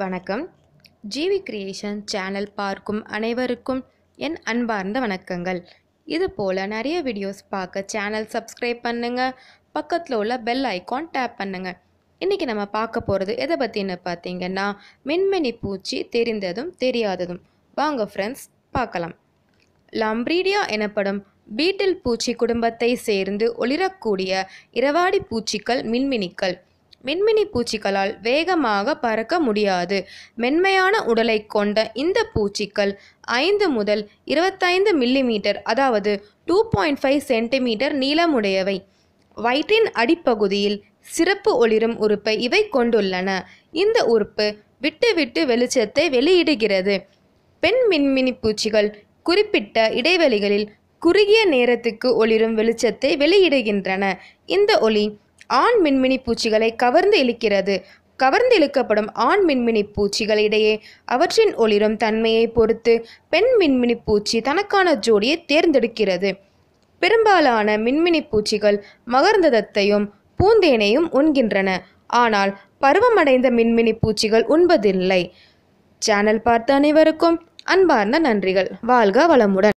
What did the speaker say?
வணக்கம் GV creation channel பார்க்கும் அனைவருக்கும் என் அன்பார்ந்த வணக்கங்கள் இது போல் நிறைய வீடியோஸ் பார்க்க சேனல் சப்ஸ்கிரைப் பண்ணுங்கள் பக்கத்தில் உள்ள பெல் ஐக்கான் டேப் பண்ணுங்கள் இன்றைக்கி நம்ம பார்க்க போகிறது எதை பற்றின்னு பார்த்தீங்கன்னா மின்மினி பூச்சி தெரிந்ததும் தெரியாததும் வாங்க ஃப்ரெண்ட்ஸ் பார்க்கலாம் லம்ப்ரீடியா எனப்படும் பீட்டில் பூச்சி குடும்பத்தை சேர்ந்து ஒளிரக்கூடிய இரவாடி பூச்சிகள் மின்மினிக்கள் மின்மினி பூச்சிகளால் வேகமாக பறக்க முடியாது மென்மையான உடலை கொண்ட இந்த பூச்சிகள் ஐந்து முதல் இருபத்தைந்து மில்லிமீட்டர் அதாவது டூ பாயிண்ட் ஃபைவ் சென்டிமீட்டர் நீளமுடையவை வயிற்றின் அடிப்பகுதியில் சிறப்பு ஒளிரும் உறுப்பை இவை கொண்டுள்ளன இந்த உறுப்பு விட்டு விட்டு வெளிச்சத்தை வெளியிடுகிறது பெண் மின்மினி பூச்சிகள் குறிப்பிட்ட இடைவெளிகளில் குறுகிய நேரத்துக்கு ஒளிரும் வெளிச்சத்தை வெளியிடுகின்றன இந்த ஒளி ஆண் மின்மினி பூச்சிகளை கவர்ந்து இழுக்கிறது கவர்ந்து இழுக்கப்படும் ஆண் மின்மினி பூச்சிகளிடையே அவற்றின் ஒளிரும் தன்மையை பொறுத்து பெண் மின்மினி பூச்சி தனக்கான ஜோடியை தேர்ந்தெடுக்கிறது பெரும்பாலான மின்மினி பூச்சிகள் மகர்ந்ததத்தையும் பூந்தேனையும் உண்கின்றன ஆனால் பருவமடைந்த மின்மினி பூச்சிகள் உண்பதில்லை சேனல் பார்த்த அனைவருக்கும் அன்பார்ந்த நன்றிகள் வாழ்க வளமுடன்